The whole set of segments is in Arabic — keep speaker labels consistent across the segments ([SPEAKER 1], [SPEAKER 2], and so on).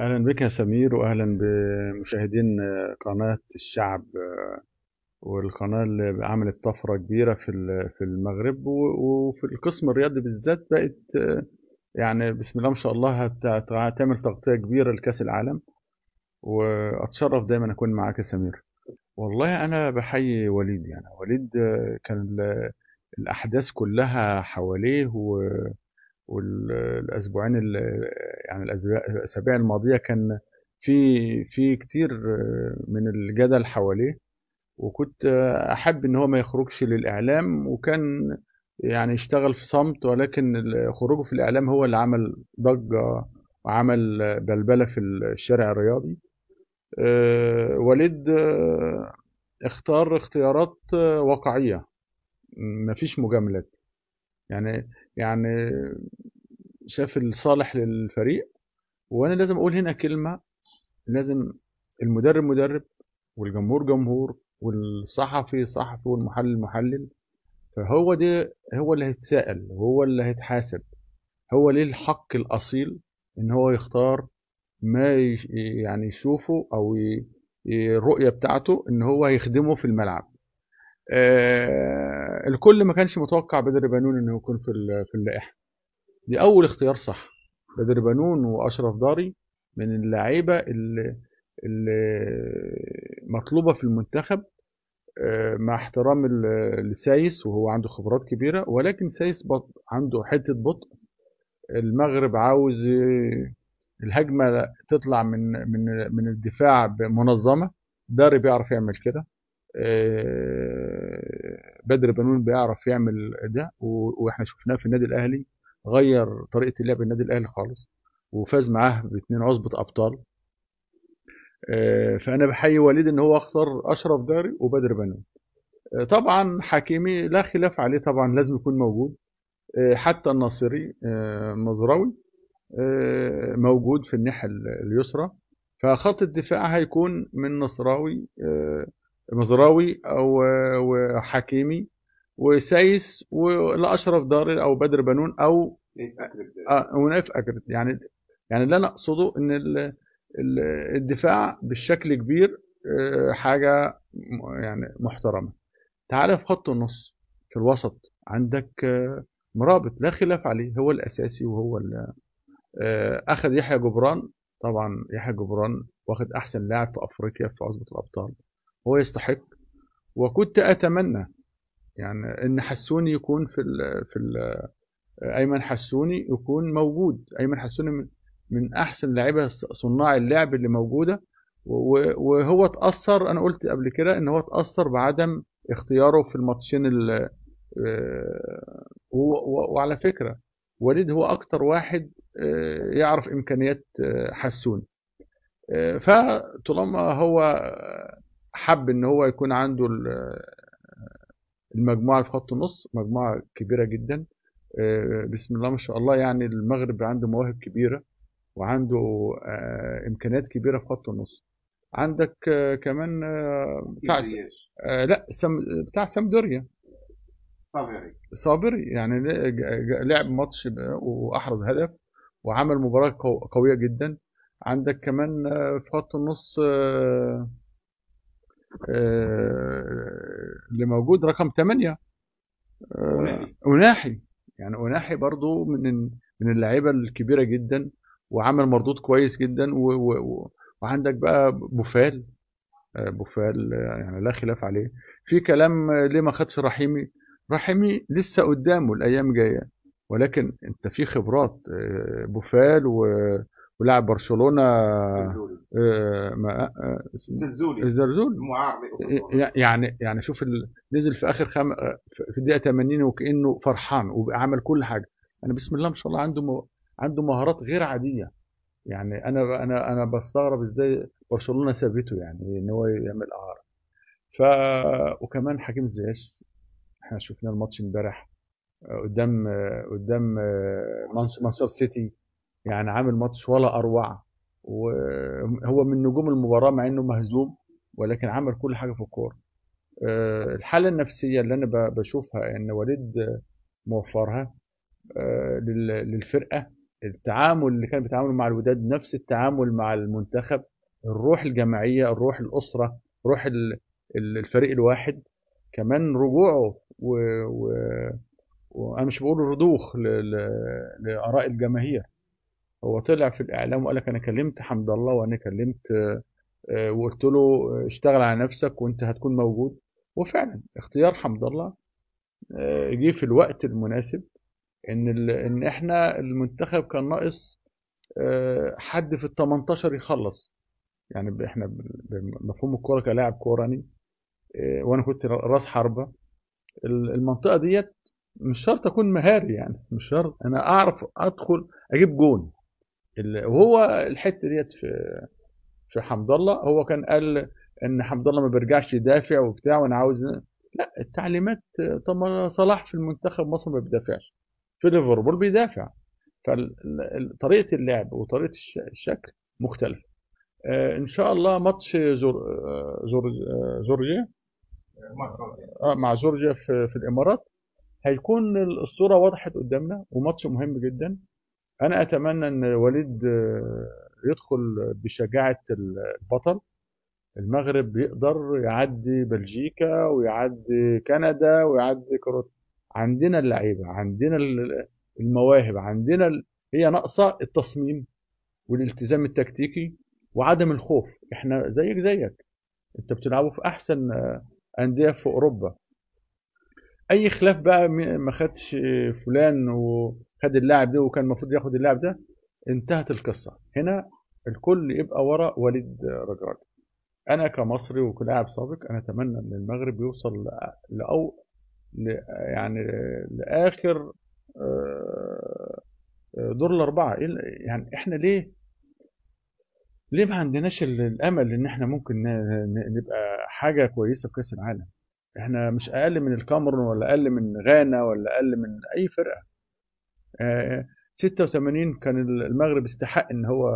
[SPEAKER 1] اهلا بك يا سمير واهلا بمشاهدين آه، قناه الشعب آه، والقناه اللي عملت طفره كبيره في في المغرب وفي القسم الرياضي بالذات بقت آه، يعني بسم الله ما شاء الله هتعمل تغطيه كبيره لكاس العالم واتشرف دايما اكون معاك يا سمير والله انا بحيي وليد يعني وليد كان الاحداث كلها حواليه و والاسبوعين يعني الاسابيع الماضيه كان في في كتير آه، من الجدل حواليه وكنت آه، احب ان هو ما يخرجش للاعلام وكان يعني يشتغل في صمت ولكن خروجه في الاعلام هو اللي عمل ضجه وعمل بلبله في الشارع الرياضي آه، وليد اختار اختيارات واقعيه مفيش مجاملات يعني يعني شاف الصالح للفريق وانا لازم اقول هنا كلمه لازم المدرب مدرب والجمهور جمهور والصحفي صحفي والمحلل محلل فهو ده هو اللي هيتساءل وهو اللي هيتحاسب هو ليه الحق الاصيل ان هو يختار ما يعني يشوفه او الرؤيه بتاعته ان هو هيخدمه في الملعب آه الكل ما كانش متوقع بدر بنون انه يكون في في اللائحه دي اول اختيار صح بدر بنون واشرف داري من اللعيبه اللي, اللي مطلوبه في المنتخب آه، مع احترام لسايس وهو عنده خبرات كبيره ولكن سايس بط عنده حته بطء المغرب عاوز الهجمه تطلع من من من الدفاع بمنظمه داري بيعرف يعمل كده آه، بدر بنون بيعرف يعمل ده واحنا شفناه في النادي الاهلي غير طريقه اللعب النادي الاهلي خالص وفاز معاه باثنين عصبه ابطال آه، فانا بحيي وليد ان هو اختار اشرف داري وبدر بنون آه، طبعا حكيمي لا خلاف عليه طبعا لازم يكون موجود حتى الناصري مزراوي موجود في الناحيه اليسرى فخط الدفاع هيكون من نصراوي مزراوي او وحكيمي وسايس والاشرف دار او بدر بنون او اه ونايف اجرد يعني يعني اللي انا اقصده ان الدفاع بالشكل كبير آه، حاجه يعني محترمه تعال في خط النص في الوسط عندك آه، مرابط لا خلاف عليه هو الاساسي وهو آه، اخذ يحيى جبران طبعا يحيى جبران واخد احسن لاعب في افريقيا في عصبه الابطال هو يستحق وكنت اتمنى يعني ان حسوني يكون في الـ في الـ ايمن حسوني يكون موجود ايمن حسوني من, من احسن لعيبه صناع اللعب اللي موجوده وهو اتاثر انا قلت قبل كده ان هو اتاثر بعدم اختياره في الماتشين آه، وعلى فكره وليد هو اكتر واحد آه، يعرف امكانيات آه، حسون فطالما هو حب ان هو يكون عنده المجموعه في خط النص مجموعه كبيره جدا آه، بسم الله ما شاء الله يعني المغرب عنده مواهب كبيره وعنده آه، امكانيات كبيره في خط النص عندك آه، كمان بتاع لا سم بتاع سامدوريا صابري صابري يعني لعب ماتش واحرز هدف وعمل مباراه قويه جدا عندك كمان في خط النص آه، اللي موجود رقم 8 أناحي آه، يعني أناحي برضو من من اللعيبة الكبيرة جدا وعمل مردود كويس جدا و و وعندك بقى بوفال آه، بوفال يعني لا خلاف عليه في كلام ليه ما خدش رحيمي رحيمي لسه قدامه الايام جايه ولكن انت في خبرات بوفال و... ولاعب برشلونه الزرزولي الزرزولي آه، آه، يعني يعني شوف نزل في اخر خم... آه، في الدقيقه 80 وكانه فرحان وعمل كل حاجه انا بسم الله ما شاء الله عنده م... عنده مهارات غير عاديه يعني انا انا انا بستغرب ازاي برشلونه سابته يعني ان هو يعمل اعاره ف وكمان حكيم زياش احنا شفنا الماتش امبارح قدام قدام مانشستر سيتي يعني عامل ماتش ولا اروع وهو من نجوم المباراه مع انه مهزوم ولكن عمل كل حاجه في الكوره آه، الحاله النفسيه اللي انا بشوفها ان وليد موفرها آه، للفرقه التعامل اللي كان بيتعاملوا مع الوداد نفس التعامل مع المنتخب الروح الجماعيه الروح الاسره روح الفريق الواحد كمان رجوعه و... و... وانا مش بقول رضوخ ل... لاراء الجماهير هو طلع في الاعلام وقال لك انا كلمت حمد الله وانا كلمت آه، آه، وقلت له آه، اشتغل على نفسك وانت هتكون موجود وفعلا اختيار حمد الله جه في الوقت المناسب ان ان احنا المنتخب كان ناقص حد في ال 18 يخلص يعني احنا بمفهوم الكوره كلاعب كوراني وانا كنت راس حربه المنطقه ديت مش شرط اكون مهاري يعني مش شرط انا اعرف ادخل اجيب جون وهو الحته ديت في في حمد الله هو كان قال ان حمد الله ما بيرجعش يدافع وبتاع وانا عاوز لا التعليمات طب ما صلاح في المنتخب مصر ما بيدافعش في ليفربول بيدافع فطريقه اللعب وطريقه الشكل مختلفه آه، ان شاء الله ماتش زور آه، زور جورجيا آه، مع جورجيا في, في الامارات هيكون الصوره وضحت قدامنا وماتش مهم جدا انا اتمنى ان وليد آه، يدخل بشجاعه البطل المغرب يقدر يعدي بلجيكا ويعدي كندا ويعدي كرواتيا عندنا اللعيبه عندنا المواهب عندنا ال... هي ناقصه التصميم والالتزام التكتيكي وعدم الخوف احنا زيك زيك انت بتلعبوا في احسن آه، انديه في اوروبا اي خلاف بقى ما خدش آه، فلان و... خد اللاعب ده وكان المفروض ياخد اللاعب ده انتهت القصه هنا الكل يبقى ورا وليد رجال انا كمصري وكلاعب سابق انا اتمنى ان المغرب يوصل لاو يعني لاخر آه، دور الاربعه يعني احنا ليه ليه ما عندناش الامل ان احنا ممكن نبقى حاجه كويسه في كاس العالم احنا مش اقل من الكاميرون ولا اقل من غانا ولا اقل من اي فرقه 86 آه، كان المغرب استحق ان هو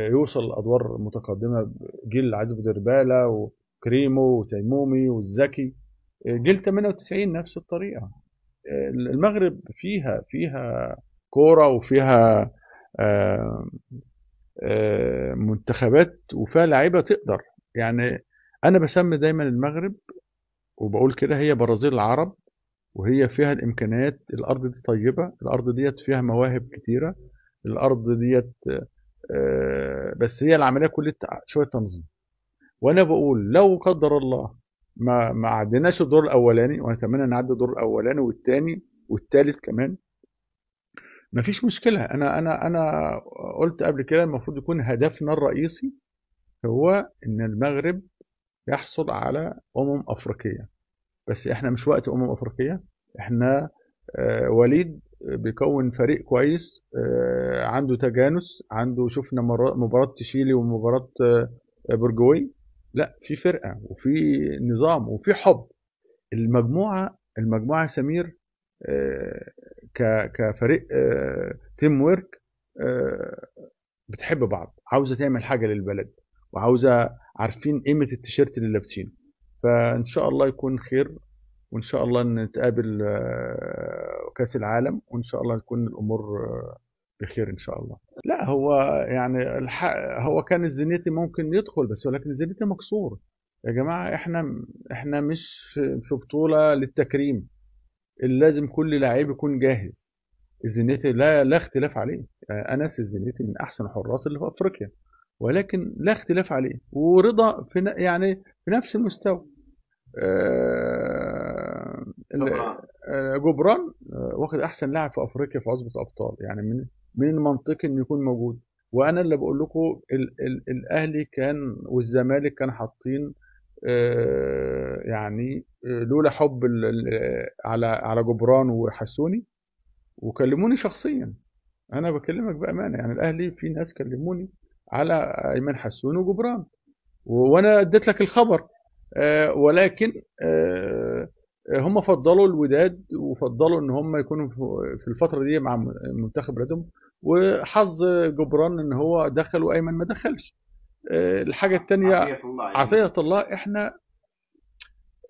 [SPEAKER 1] آه، يوصل لادوار متقدمه جيل عايز دربالة وكريمو وتيمومي والزكي آه، جيل 98 نفس الطريقه المغرب فيها فيها كوره وفيها منتخبات وفيها لعيبه تقدر يعني انا بسمي دايما المغرب وبقول كده هي برازيل العرب وهي فيها الامكانيات الارض دي طيبه الارض ديت فيها مواهب كتيره الارض ديت آه، بس هي العمليه كلها شويه تنظيم وانا بقول لو قدر الله ما ما عديناش الدور الاولاني ونتمنى نعدي الدور الاولاني والثاني والثالث كمان مفيش مشكله انا انا انا قلت قبل كده المفروض يكون هدفنا الرئيسي هو ان المغرب يحصل على امم افريقيه بس احنا مش وقت امم افريقيه احنا آه، وليد آه، بيكون فريق كويس آه، عنده تجانس عنده شفنا مباراه تشيلي ومباراه برجوي لا في فرقه وفي نظام وفي حب المجموعه المجموعه سمير كفريق تيم ورك بتحب بعض عاوزه تعمل حاجه للبلد وعاوزه عارفين قيمه التيشيرت اللي لابسينه فان شاء الله يكون خير وان شاء الله نتقابل آه، كاس العالم وان شاء الله تكون الامور آه، بخير ان شاء الله لا هو يعني الحق هو كان الزنيتي ممكن يدخل بس ولكن الزنيتي مكسور يا جماعه احنا احنا مش في بطوله للتكريم لازم كل لعيب يكون جاهز الزنيتي لا لا اختلاف عليه آه، انس الزنيتي من احسن الحراس اللي في افريقيا ولكن لا اختلاف عليه ورضا في يعني في نفس المستوى آه، آه، جبران آه، واخد احسن لاعب في افريقيا في عصبه ابطال يعني من من المنطقي انه يكون موجود وانا اللي بقول لكم الاهلي كان والزمالك كان حاطين يعني لولا حب على على جبران وحسوني وكلموني شخصيا انا بكلمك بامانه يعني الاهلي في ناس كلموني على ايمن حسون وجبران وانا اديت لك الخبر آه، ولكن آه، هم فضلوا الوداد وفضلوا ان هم يكونوا في الفتره دي مع منتخب بلادهم وحظ جبران ان هو دخل وايمن ما دخلش آه، الحاجه الثانيه عطيه الله, عطية يعني. الله احنا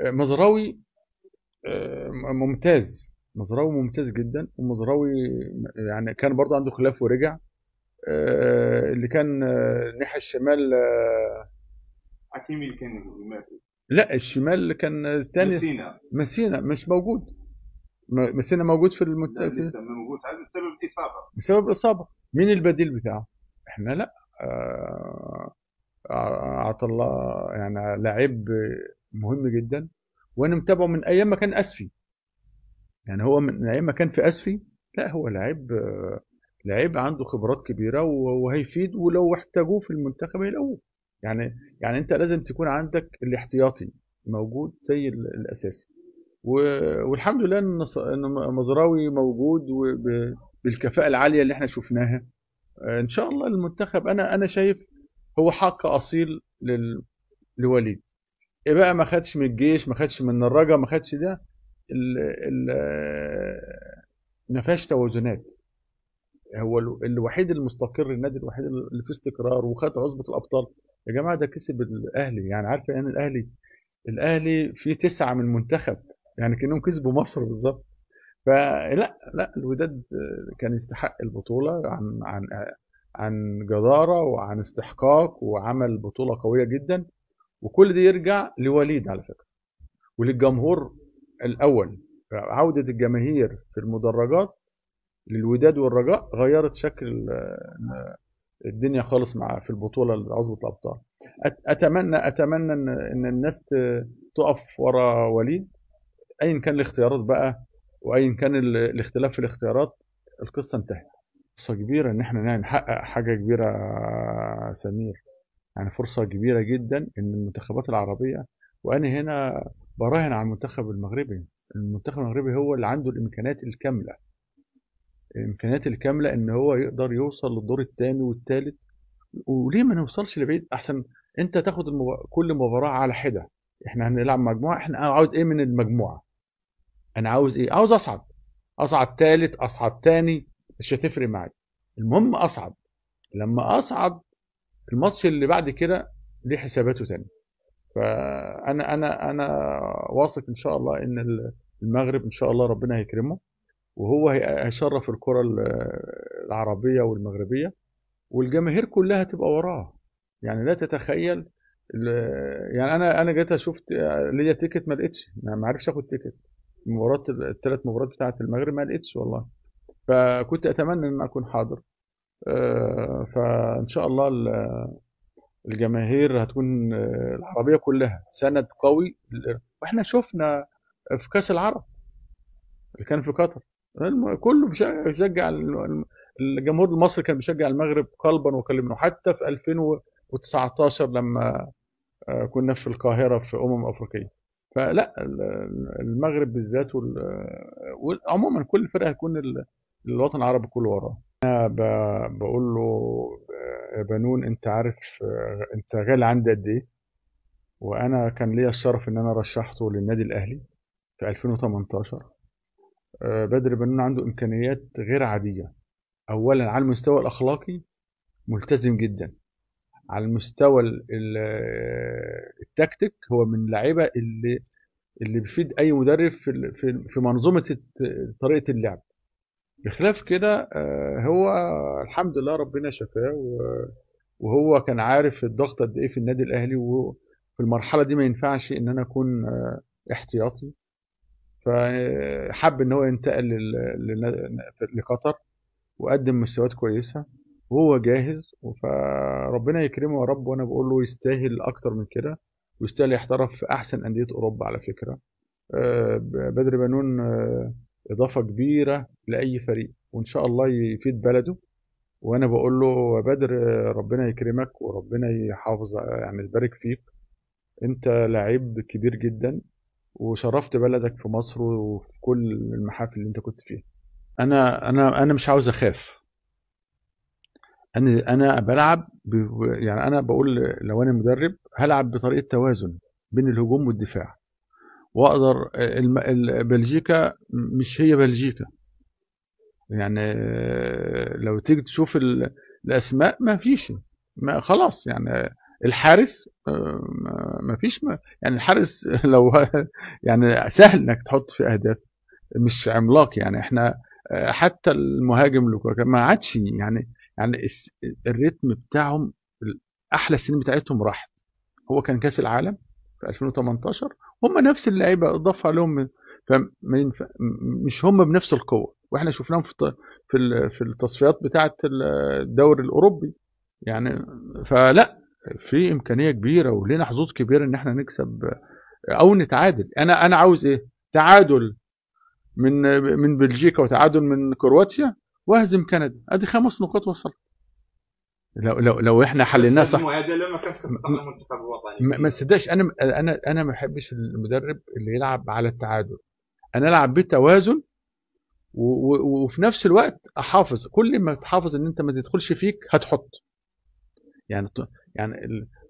[SPEAKER 1] مزراوي ممتاز مزراوي ممتاز جدا ومزراوي يعني كان برضه عنده خلاف ورجع اللي كان الناحيه الشمال حكيم اللي كان لا الشمال كان الثاني مسينا مسينا مش موجود مسينا موجود في المت... لا لسه موجود هذا بسبب الاصابه بسبب الاصابه مين البديل بتاعه؟ احنا لا آه، آه، عطى الله يعني لعيب مهم جدا وانا متابعه من ايام ما كان اسفي يعني هو من ايام ما كان في اسفي لا هو لعيب لعيب عنده خبرات كبيره وهيفيد ولو احتاجوه في المنتخب هيلاقوه يعني يعني انت لازم تكون عندك الاحتياطي موجود زي الاساسي والحمد لله ان مزراوي موجود بالكفاءه العاليه اللي احنا شفناها آه، ان شاء الله المنتخب انا انا شايف هو حق اصيل لل... لوليد ايه بقى ما خدش من الجيش ما خدش من الرجا ما خدش ده ال... ال... ما فيهاش توازنات هو الوحيد المستقر النادي الوحيد اللي فيه استقرار وخد عصبه الابطال يا جماعه ده كسب الاهلي يعني عارف يعني الاهلي الاهلي فيه تسعه من منتخب يعني كانهم كسبوا مصر بالظبط فلا لا الوداد كان يستحق البطوله عن عن عن جداره وعن استحقاق وعمل بطوله قويه جدا وكل ده يرجع لوليد على فكره وللجمهور الاول عوده الجماهير في المدرجات للوداد والرجاء غيرت شكل الدنيا خالص مع في البطوله لعصبه الابطال اتمنى اتمنى ان ان الناس تقف ورا وليد ايا كان الاختيارات بقى وايا كان الاختلاف في الاختيارات القصه انتهت فرصه كبيره ان احنا نحقق حاجه كبيره سمير يعني فرصه كبيره جدا ان المنتخبات العربيه وانا هنا براهن على المنتخب المغربي المنتخب المغربي هو اللي عنده الامكانيات الكامله الامكانيات الكامله ان هو يقدر يوصل للدور الثاني والثالث وليه ما نوصلش لبعيد احسن انت تاخد المبار... كل مباراه على حده احنا هنلعب مجموعه احنا عاوز ايه من المجموعه انا عاوز ايه عاوز اصعد اصعد ثالث اصعد ثاني مش هتفرق معايا المهم اصعد لما اصعد الماتش اللي بعد كده ليه حساباته تاني فانا انا انا واثق ان شاء الله ان المغرب ان شاء الله ربنا هيكرمه وهو هيشرف الكره العربيه والمغربيه والجماهير كلها تبقى وراه يعني لا تتخيل يعني انا انا جيت شفت ليا تيكت ما لقيتش ما عرفتش اخد تيكت مباراه الثلاث مباريات بتاعه المغرب ما لقيتش والله فكنت اتمنى ان اكون حاضر آه، فان شاء الله الجماهير هتكون آه، العربيه كلها سند قوي واحنا شفنا في كاس العرب اللي كان في قطر كله بيشجع الجمهور المصري كان بيشجع المغرب قلبا وكلمه حتى في 2019 لما آه، كنا في القاهره في امم افريقيه فلا المغرب بالذات عموما كل فرقه هيكون الوطن العربي كله وراه انا بقول له آه، يا بنون انت عارف آه، انت غالي عندي قد ايه وانا كان ليا الشرف ان انا رشحته للنادي الاهلي في 2018 آه، بدر بنون عنده إمكانيات غير عادية أولا على المستوى الأخلاقي ملتزم جدا على المستوى التكتيك هو من اللعيبة اللي اللي بيفيد أي مدرب في في منظومة طريقة اللعب بخلاف كده آه، هو الحمد لله ربنا شفاه وهو كان عارف الضغط قد ايه في النادي الاهلي وفي المرحله دي ما ينفعش ان انا اكون آه، احتياطي فحب ان هو ينتقل لقطر وقدم مستويات كويسه وهو جاهز فربنا يكرمه يا رب وانا بقول له يستاهل اكتر من كده ويستاهل يحترف في احسن انديه اوروبا على فكره آه، بدر بنون آه، اضافه كبيره لاي فريق وان شاء الله يفيد بلده وانا بقول له بدر آه، ربنا يكرمك وربنا يحافظ يعني يبارك فيك انت لعيب كبير جدا وشرفت بلدك في مصر وفي كل المحافل اللي انت كنت فيها انا انا انا مش عاوز اخاف انا انا بلعب يعني انا بقول لو انا مدرب هلعب بطريقه توازن بين الهجوم والدفاع واقدر بلجيكا مش هي بلجيكا يعني لو تيجي تشوف الاسماء ما فيش ما خلاص يعني الحارس آه، ما فيش ما يعني الحارس لو يعني سهل انك تحط في اهداف مش عملاق يعني احنا آه، حتى المهاجم لوكاكو ما عادش يعني يعني الريتم بتاعهم احلى السنين بتاعتهم راحت هو كان كاس العالم في 2018 هم نفس اللعيبه اضاف عليهم مش هم بنفس القوه واحنا شفناهم في في التصفيات بتاعه الدوري الاوروبي يعني فلا في امكانيه كبيره ولينا حظوظ كبيره ان احنا نكسب او نتعادل انا انا عاوز ايه تعادل من من بلجيكا وتعادل من كرواتيا واهزم كندا ادي خمس نقاط وصل لو لو لو احنا حليناها صح ما ما تصدقش انا انا انا ما بحبش المدرب اللي يلعب على التعادل انا العب بالتوازن وفي نفس الوقت احافظ كل ما تحافظ ان انت ما تدخلش فيك هتحط يعني يعني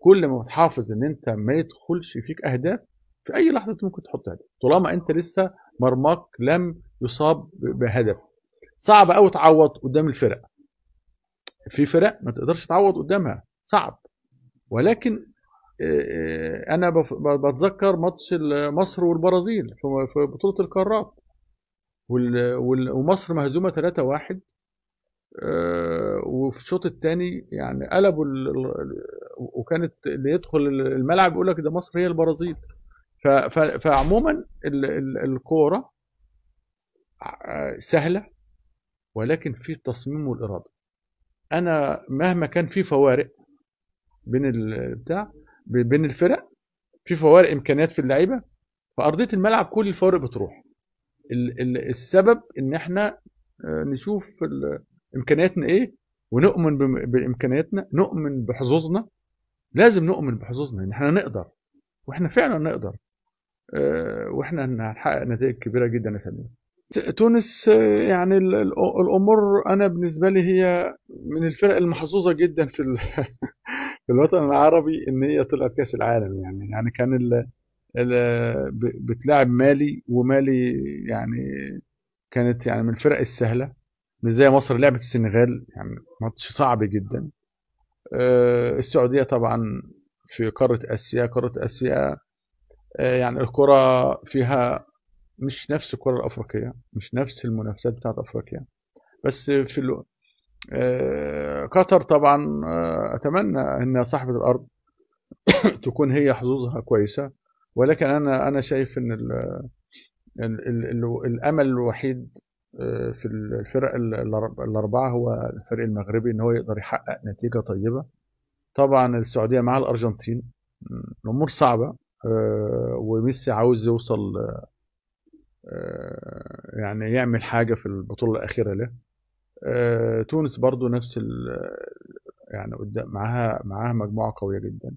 [SPEAKER 1] كل ما تحافظ ان انت ما يدخلش فيك اهداف في اي لحظه انت ممكن تحط هدف طالما انت لسه مرماك لم يصاب بهدف صعب قوي تعوض قدام الفرق في فرق ما تقدرش تعوض قدامها صعب ولكن آه، آه، انا بتذكر ماتش مصر والبرازيل في بطوله القارات ومصر مهزومه 3-1 آه، وفي الشوط الثاني يعني قلبوا وكانت اللي يدخل الملعب يقول لك ده مصر هي البرازيل فعموما الكوره آه، سهله ولكن في التصميم والاراده انا مهما كان في فوارق بين البتاع بين الفرق في فوارق امكانيات في اللعيبه في ارضيه الملعب كل الفوارق بتروح السبب ان احنا آه، نشوف امكانياتنا ايه ونؤمن بامكانياتنا نؤمن بحظوظنا لازم نؤمن بحظوظنا ان يعني احنا نقدر واحنا فعلا نقدر آه، واحنا هنحقق نتائج كبيره جدا يا سلام تونس آه، يعني الامور انا بالنسبه لي هي من الفرق المحظوظه جدا في في الوطن العربي ان هي طلعت كاس العالم يعني يعني كان ال ال بتلعب مالي ومالي يعني كانت يعني من الفرق السهله مش زي مصر لعبت السنغال يعني ماتش صعب جدا آه، السعودية طبعا في قارة آسيا قارة آسيا آه، يعني الكرة فيها مش نفس الكرة الأفريقية مش نفس المنافسات بتاعت أفريقيا بس في ال... آه، قطر طبعا أتمنى أن صاحبة الأرض تكون هي حظوظها كويسة ولكن أنا أنا شايف أن ال... ال... ال... الأمل الوحيد آه، في الفرق الاربعه هو الفريق المغربي ان هو يقدر يحقق نتيجه طيبه طبعا السعوديه مع الارجنتين الامور صعبه آه، وميسي عاوز يوصل آه، يعني يعمل حاجه في البطوله الاخيره له تونس برضو نفس ال يعني قدام معاها معاها مجموعه قويه جدا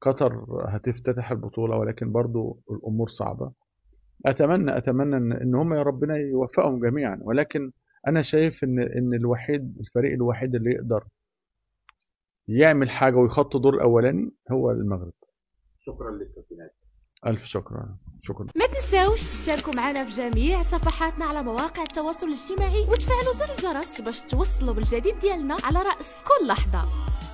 [SPEAKER 1] قطر هتفتتح البطوله ولكن برضو الامور صعبه اتمنى اتمنى ان ان هم يا ربنا يوفقهم جميعا ولكن انا شايف ان ان الوحيد الفريق الوحيد اللي يقدر يعمل حاجه ويخط دور الاولاني هو المغرب شكرا للتسجيلات الف شكرا شكرا ما تنساوش تشتركوا معنا في جميع صفحاتنا على مواقع التواصل الاجتماعي وتفعلوا زر الجرس باش توصلوا بالجديد ديالنا على راس كل لحظه